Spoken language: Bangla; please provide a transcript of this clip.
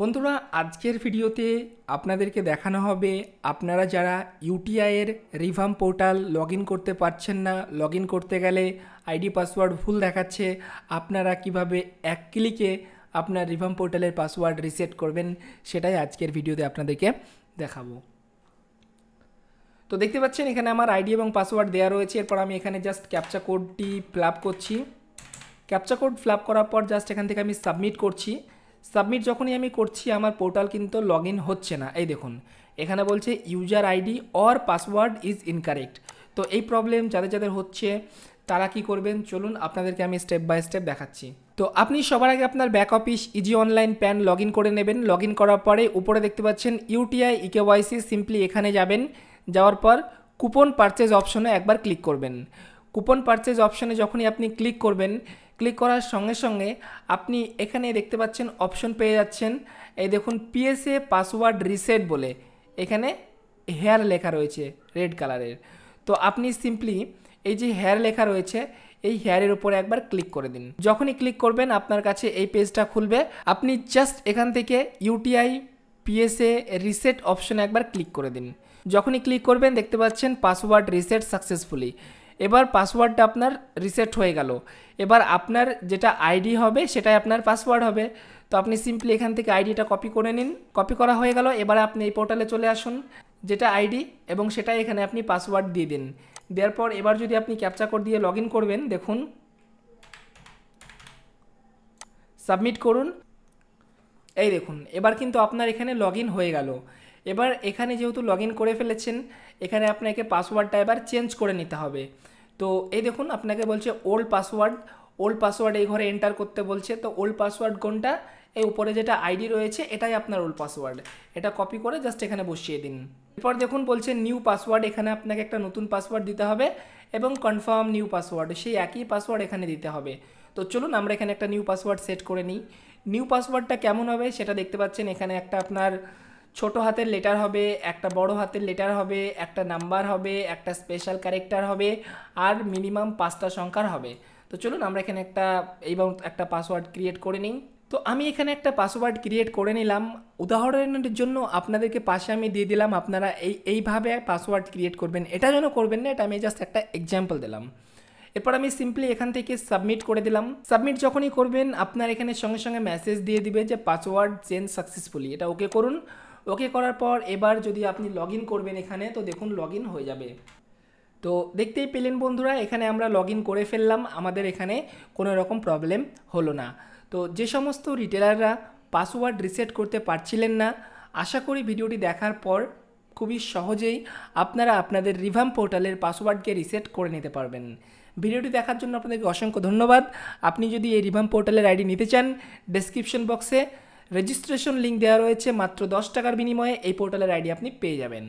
বন্ধুরা আজকের ভিডিওতে আপনাদেরকে দেখানো হবে আপনারা যারা ইউটিআইয়ের রিভাম পোর্টাল লগ করতে পারছেন না লগ করতে গেলে আইডি পাসওয়ার্ড ভুল দেখাচ্ছে আপনারা কিভাবে এক ক্লিকে আপনার রিভাম পোর্টালের পাসওয়ার্ড রিসেট করবেন সেটাই আজকের ভিডিওতে আপনাদেরকে দেখাবো তো দেখতে পাচ্ছেন এখানে আমার আইডি এবং পাসওয়ার্ড দেওয়া রয়েছে এরপর আমি এখানে জাস্ট ক্যাপচা কোডটি ফ্লাপ করছি ক্যাপচা কোড ফ্লাপ করার পর জাস্ট এখান থেকে আমি সাবমিট করছি সাবমিট যখনই আমি করছি আমার পোর্টাল কিন্তু লগ হচ্ছে না এই দেখুন এখানে বলছে user ID or password is incorrect তো এই প্রবলেম যাদের যাদের হচ্ছে তারা কি করবেন চলুন আপনাদেরকে আমি স্টেপ বাই স্টেপ দেখাচ্ছি তো আপনি সবার আগে আপনার back office easy online PAN log করে নেবেন লগ করার পরে উপরে দেখতে পাচ্ছেন ইউটিআই ইকেওয়াইসি সিম্পলি এখানে যাবেন যাওয়ার পর কুপন পারচেজ অপশনে একবার ক্লিক করবেন কুপন পারচেজ অপশনে যখনই আপনি ক্লিক করবেন ক্লিক করার সঙ্গে সঙ্গে আপনি এখানে দেখতে পাচ্ছেন অপশন পেয়ে যাচ্ছেন এই দেখুন পিএসএ পাসওয়ার্ড রিসেট বলে এখানে হেয়ার লেখা রয়েছে রেড কালারের তো আপনি সিম্পলি এই যে হেয়ার লেখা রয়েছে এই হেয়ারের উপরে একবার ক্লিক করে দিন যখনই ক্লিক করবেন আপনার কাছে এই পেজটা খুলবে আপনি জাস্ট এখান থেকে ইউটিআই পিএসএ রিসেট অপশনে একবার ক্লিক করে দিন যখনই ক্লিক করবেন দেখতে পাচ্ছেন পাসওয়ার্ড রিসেট সাকসেসফুলি এবার পাসওয়ার্ডটা আপনার রিসেট হয়ে গেল এবার আপনার যেটা আইডি হবে সেটাই আপনার পাসওয়ার্ড হবে তো আপনি সিম্পলি এখান থেকে আইডিটা কপি করে নিন কপি করা হয়ে গেল এবার আপনি এই পোর্টালে চলে আসুন যেটা আইডি এবং সেটাই এখানে আপনি পাসওয়ার্ড দিয়ে দিন দেওয়ার পর এবার যদি আপনি ক্যাপচা কোড দিয়ে লগ করবেন দেখুন সাবমিট করুন এই দেখুন এবার কিন্তু আপনার এখানে লগ হয়ে গেল এবার এখানে যেহেতু লগ করে ফেলেছেন এখানে আপনাকে পাসওয়ার্ডটা এবার চেঞ্জ করে নিতে হবে তো এই দেখুন আপনাকে বলছে ওল্ড পাসওয়ার্ড ওল্ড পাসওয়ার্ড এই ঘরে এন্টার করতে বলছে তো ওল্ড পাসওয়ার্ড কোনটা এই উপরে যেটা আইডি রয়েছে এটাই আপনার ওল্ড পাসওয়ার্ড এটা কপি করে জাস্ট এখানে বসিয়ে দিন এরপর দেখুন বলছে নিউ পাসওয়ার্ড এখানে আপনাকে একটা নতুন পাসওয়ার্ড দিতে হবে এবং কনফার্ম নিউ পাসওয়ার্ড সেই একই পাসওয়ার্ড এখানে দিতে হবে তো চলুন আমরা এখানে একটা নিউ পাসওয়ার্ড সেট করে নিই নিউ পাসওয়ার্ডটা কেমন হবে সেটা দেখতে পাচ্ছেন এখানে একটা আপনার ছোট হাতের লেটার হবে একটা বড় হাতের লেটার হবে একটা নাম্বার হবে একটা স্পেশাল ক্যারেক্টার হবে আর মিনিমাম পাঁচটা সংখ্যার হবে তো চলুন আমরা এখানে একটা এবং একটা পাসওয়ার্ড ক্রিয়েট করে নিই তো আমি এখানে একটা পাসওয়ার্ড ক্রিয়েট করে নিলাম উদাহরণের জন্য আপনাদেরকে পাশে আমি দিয়ে দিলাম আপনারা এই এইভাবে পাসওয়ার্ড ক্রিয়েট করবেন এটা যেন করবেন না এটা আমি জাস্ট একটা এক্সাম্পল দিলাম এরপর আমি সিম্পলি এখান থেকে সাবমিট করে দিলাম সাবমিট যখনই করবেন আপনার এখানে সঙ্গে সঙ্গে মেসেজ দিয়ে দিবে যে পাসওয়ার্ড চেঞ্জ সাকসেসফুলি এটা ওকে করুন ওকে করার পর এবার যদি আপনি লগ করবেন এখানে তো দেখুন লগ হয়ে যাবে তো দেখতেই পেলেন বন্ধুরা এখানে আমরা লগ করে ফেললাম আমাদের এখানে কোনো রকম প্রবলেম হলো না তো যে সমস্ত রিটেলাররা পাসওয়ার্ড রিসেট করতে পারছিলেন না আশা করি ভিডিওটি দেখার পর খুবই সহজেই আপনারা আপনাদের রিভাম পোর্টালের পাসওয়ার্ডকে রিসেট করে নিতে পারবেন ভিডিওটি দেখার জন্য আপনাদেরকে অসংখ্য ধন্যবাদ আপনি যদি এই রিভাম পোর্টালের আইডি নিতে চান ডেসক্রিপশন বক্সে রেজিস্ট্রেশন লিঙ্ক দেওয়া রয়েছে মাত্র দশ টাকার বিনিময়ে এই পোর্টালের আইডি আপনি পেয়ে যাবেন